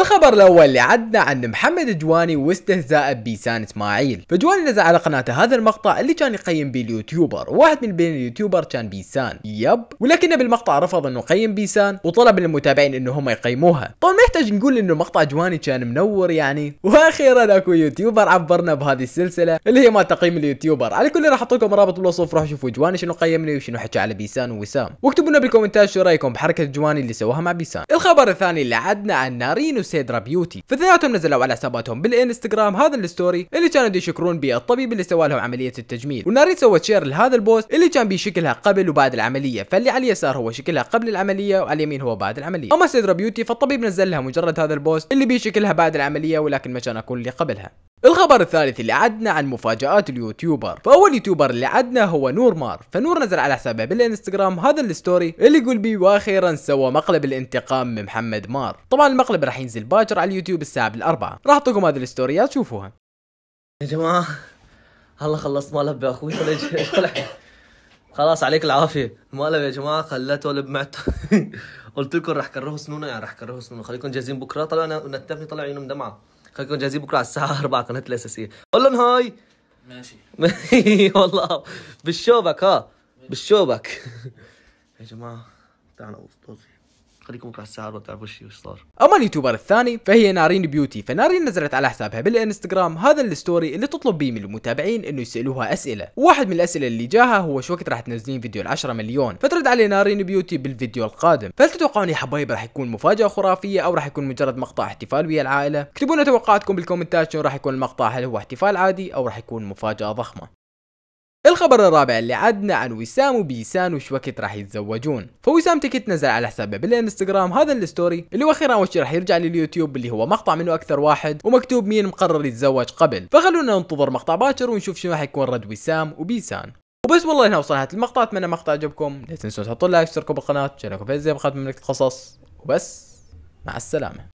الخبر الاول اللي عدنا عن محمد جواني واستهزاء بيسان اسماعيل، فجواني نزل على قناته هذا المقطع اللي كان يقيم بيه اليوتيوبر، واحد من بين اليوتيوبر كان بيسان، يب، ولكنه بالمقطع رفض انه يقيم بيسان وطلب من المتابعين انه هم يقيموها، طبعا ما يحتاج نقول انه مقطع جواني كان منور يعني، واخيرا اكو يوتيوبر عبرنا بهذه السلسله اللي هي ما تقييم اليوتيوبر، على كل راح احط لكم رابط بالوصف روحوا شوفوا جواني شنو قيم لي وشنو حكى على بيسان ووسام، واكتبوا لنا بالكومنتات شو رايكم بحركه جواني اللي سواها مع بيسان. الخبر الثاني اللي عدنا عن نارين والسيدرا بيوتي فاثنيناتهم نزلوا على حساباتهم بالانستغرام هذا الستوري اللي كانوا يشكرون بيه الطبيب اللي سوى لهم عمليه التجميل وناريت سوت شير لهذا البوست اللي كان بيه شكلها قبل وبعد العمليه فاللي على اليسار هو شكلها قبل العمليه وعلى اليمين هو بعد العمليه اما سيدرا بيوتي فالطبيب نزل لها مجرد هذا البوست اللي بيه شكلها بعد العمليه ولكن ما كان اكون اللي قبلها الخبر الثالث اللي عدنا عن مفاجآت اليوتيوبر فأول يوتيوبر اللي عدنا هو نور مار فنور نزل على حسابه بالانستغرام هذا الستوري اللي يقول بي وأخيرا سوى مقلب الانتقام من محمد مار طبعا المقلب راح ينزل باكر على اليوتيوب الساعة بالأربعة راح أعطيكم هذه الستوريات شوفوها يا جماعة هلا خلصت مقلب يا أخوي طلع خلاص عليك العافية المقلب يا جماعة خلته ولا معت قلت لكم راح كرهوا سنونه يعني راح كرهوا سنونه خليكم جاهزين بكرة طلع نتفني طلع عيونه مدمعة خلينا نكون جاهزين بكره على الساعه 4 قناه الاساسيه قول لهم هاي ماشي والله بالشوبك ها بالشوبك يا جماعه تعالوا خليكم بكره الساعه وتعرفوا شيء صار اما اليوتيوبر الثاني فهي نارين بيوتي فنارين نزلت على حسابها بالانستغرام هذا الستوري اللي تطلب بيه من المتابعين انه يسالوها اسئله واحد من الاسئله اللي جاها هو شو وقت راح تنزلين فيديو ال10 مليون فترد عليه نارين بيوتي بالفيديو القادم فهل تتوقعون يا حبايب راح يكون مفاجاه خرافيه او راح يكون مجرد مقطع احتفال ويا العائله اكتبوا لنا توقعاتكم بالكومنتات شنو راح يكون المقطع هل هو احتفال عادي او راح يكون مفاجاه ضخمه الخبر الرابع اللي عدنا عن وسام وبيسان وش وقت راح يتزوجون فوسام تكت نزل على حسابه بالانستغرام هذا الستوري اللي واخيرا اول شيء راح يرجع لليوتيوب اللي هو مقطع منه اكثر واحد ومكتوب مين مقرر يتزوج قبل فخلونا ننتظر مقطع باكر ونشوف شنو راح يكون رد وسام وبيسان وبس والله هنا وصلنا المقطع اتمنى المقطع عجبكم لا تنسوا تحطوا لايك تشتركوا بالقناه تشاركوا في زي مقاطع مملكه قصص وبس مع السلامه